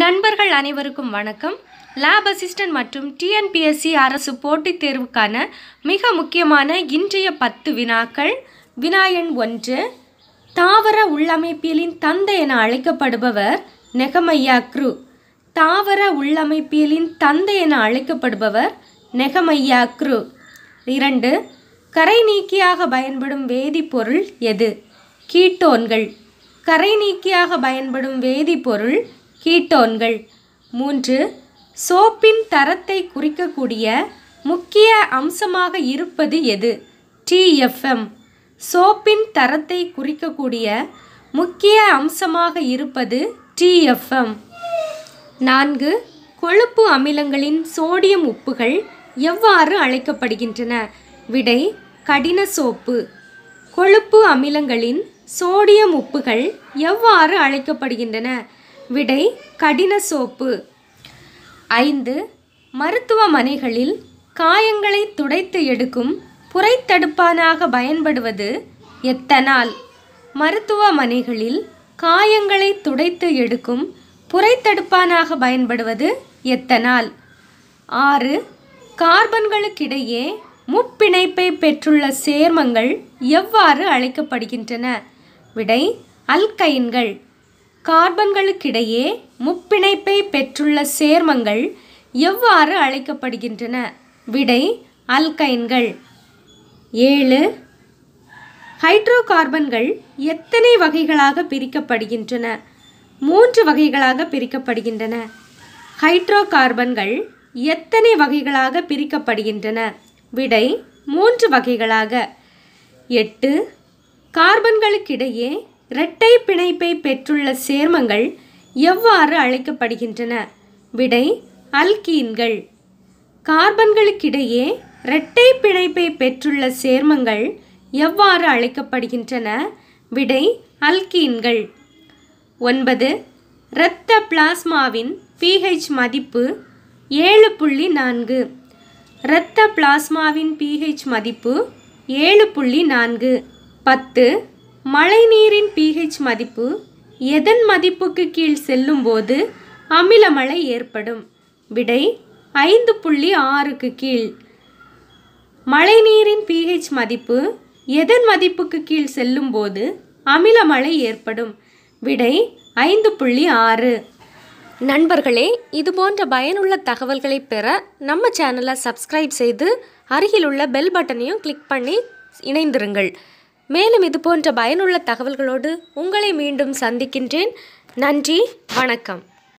நண்பர்கள் அனைவருக்கும் வணக்கம் லேப் அசிஸ்டன்ட் மற்றும் டிஎன்பிஎஸ்சி அரசு போட்டித் தேர்வுக்கான மிக முக்கியமான இன்றைய பத்து வினாக்கள் வினாயன் ஒன்று தாவர உள்ளமைப்பியலின் தந்தை என அழைக்கப்படுபவர் நெகமையா குரு தாவர உள்ளமைப்பியலின் தந்தை என அழைக்கப்படுபவர் நெகமையா குரு இரண்டு கரை நீக்கியாக பயன்படும் வேதிப்பொருள் எது கீட்டோன்கள் கரை நீக்கியாக பயன்படும் வேதிப்பொருள் கீட்டோன்கள் மூன்று சோப்பின் தரத்தை குறிக்கக்கூடிய முக்கிய அம்சமாக இருப்பது எது டிஎஃப்எம் சோப்பின் தரத்தை குறிக்கக்கூடிய முக்கிய அம்சமாக இருப்பது டிஎஃப்எம் நான்கு கொழுப்பு அமிலங்களின் சோடியம் உப்புகள் எவ்வாறு அழைக்கப்படுகின்றன விடை கடின சோப்பு கொழுப்பு அமிலங்களின் சோடியம் உப்புகள் எவ்வாறு அழைக்கப்படுகின்றன விடை கடின சோப்பு ஐந்து மருத்துவமனைகளில் காயங்களை துடைத்து எடுக்கும் புரைத்தடுப்பானாக பயன்படுவது எத்தனால் மருத்துவமனைகளில் காயங்களை துடைத்து எடுக்கும் புரைத்தடுப்பானாக பயன்படுவது எத்தனால் ஆறு கார்பன்களுக்கிடையே முப்பிணைப்பை பெற்றுள்ள சேர்மங்கள் எவ்வாறு அழைக்கப்படுகின்றன விடை அல்கைன்கள் கார்பன்களுக்கிடையே முப்பிணைப்பை பெற்றுள்ள சேர்மங்கள் எவ்வாறு அழைக்கப்படுகின்றன விடை அல்கைன்கள் ஏழு ஹைட்ரோ கார்பன்கள் எத்தனை வகைகளாக பிரிக்கப்படுகின்றன மூன்று வகைகளாக பிரிக்கப்படுகின்றன ஹைட்ரோ கார்பன்கள் எத்தனை வகைகளாக பிரிக்கப்படுகின்றன விடை மூன்று வகைகளாக எட்டு கார்பன்களுக்கிடையே இரட்டை பிணைப்பை பெற்றுள்ள சேர்மங்கள் எவ்வாறு அழைக்கப்படுகின்றன விடை அல்கீன்கள் கார்பன்களுக்கிடையே இரட்டை பிணைப்பை பெற்றுள்ள சேர்மங்கள் எவ்வாறு அழைக்கப்படுகின்றன விடை அல்கீன்கள் ஒன்பது இரத்த பிளாஸ்மாவின் பிஹெச் மதிப்பு ஏழு புள்ளி நான்கு இரத்த பிளாஸ்மாவின் பிஹெச் மதிப்பு ஏழு புள்ளி நான்கு பத்து மழைநீரின் பிஹெச் மதிப்பு எதன் மதிப்புக்கு கீழ் செல்லும்போது அமிலமழை ஏற்படும் விடை ஐந்து புள்ளி ஆறுக்கு கீழ் மழைநீரின் பிஹெச் மதிப்பு எதன் மதிப்புக்கு கீழ் செல்லும்போது அமிலமழை ஏற்படும் விடை ஐந்து புள்ளி ஆறு நண்பர்களே இது போன்ற பயனுள்ள தகவல்களை பெற நம்ம சேனலை சப்ஸ்கிரைப் செய்து அருகிலுள்ள பெல் பட்டனையும் கிளிக் பண்ணி இணைந்திருங்கள் மேலும் இது போன்ற பயனுள்ள தகவல்களோடு உங்களை மீண்டும் சந்திக்கின்றேன் நன்றி வணக்கம்